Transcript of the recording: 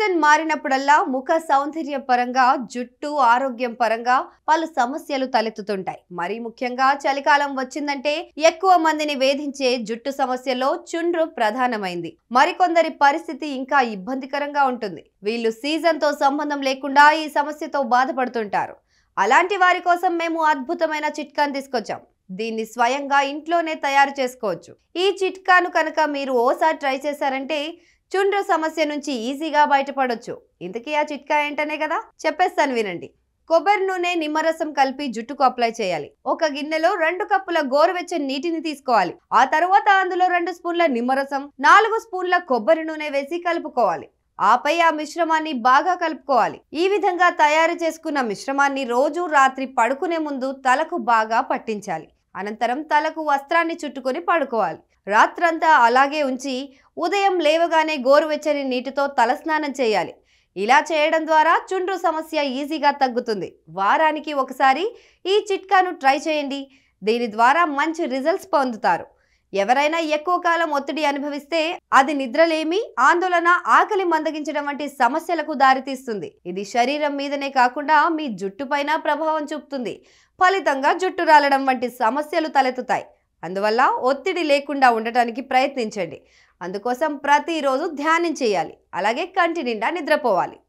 season మారినప్పుడల్లా ముఖ సౌందర్య పరంగా జుట్టు ఆరోగ్యం పరంగా పలు సమస్యలు తలెత్తుతుంటాయి మరీ ముఖ్యంగా చలికాలం వచ్చిందంటే ఎక్కువ మందిని వేధించే జుట్టు సమస్యలో చుండ్రు ప్రధానమైంది మరికొందరి పరిస్థితి ఇంకా ఇబ్బందికరంగా ఉంటుంది వీళ్ళు సీజన్తో సంబంధం లేకుండా ఈ సమస్యతో బాధపడుతుంటారు అలాంటి వారి కోసం మేము అద్భుతమైన చిట్కాను తీసుకొచ్చాం దీన్ని స్వయంగా ఇంట్లోనే తయారు చేసుకోవచ్చు ఈ చిట్కాను కనుక మీరు ఓసారి ట్రై చేశారంటే చుండ్రు సమస్య నుంచి ఈజీగా బయటపడొచ్చు ఇంతకీ ఆ చిట్కా ఏంటనే కదా చెప్పేస్తాను వినండి కొబ్బరి నూనె నిమ్మరసం కలిపి జుట్టుకు అప్లై చేయాలి ఒక గిన్నెలో రెండు కప్పుల గోరువెచ్చని నీటిని తీసుకోవాలి ఆ తర్వాత అందులో రెండు స్పూన్ల నిమ్మరసం నాలుగు స్పూన్ల కొబ్బరి నూనె వేసి కలుపుకోవాలి ఆపై ఆ మిశ్రమాన్ని బాగా కలుపుకోవాలి ఈ విధంగా తయారు చేసుకున్న మిశ్రమాన్ని రోజు రాత్రి పడుకునే ముందు తలకు బాగా పట్టించాలి అనంతరం తలకు వస్త్రాన్ని చుట్టుకొని పడుకోవాలి రాత్రంతా అలాగే ఉంచి ఉదయం లేవగానే గోరువెచ్చని నీటితో తలస్నానం చేయాలి ఇలా చేయడం ద్వారా చుండ్రు సమస్య ఈజీగా తగ్గుతుంది వారానికి ఒకసారి ఈ చిట్కాను ట్రై చేయండి దీని ద్వారా మంచి రిజల్ట్స్ పొందుతారు ఎవరైనా ఎక్కువ కాలం ఒత్తిడి అనుభవిస్తే అది నిద్రలేమి ఆందోళన ఆకలి మందగించడం వంటి సమస్యలకు దారితీస్తుంది ఇది శరీరం మీదనే కాకుండా మీ జుట్టుపైన ప్రభావం చూపుతుంది ఫలితంగా జుట్టు రాలడం వంటి సమస్యలు తలెత్తుతాయి అందువల్ల ఒత్తిడి లేకుండా ఉండటానికి ప్రయత్నించండి అందుకోసం ప్రతిరోజు ధ్యానం చేయాలి అలాగే కంటి నిండా నిద్రపోవాలి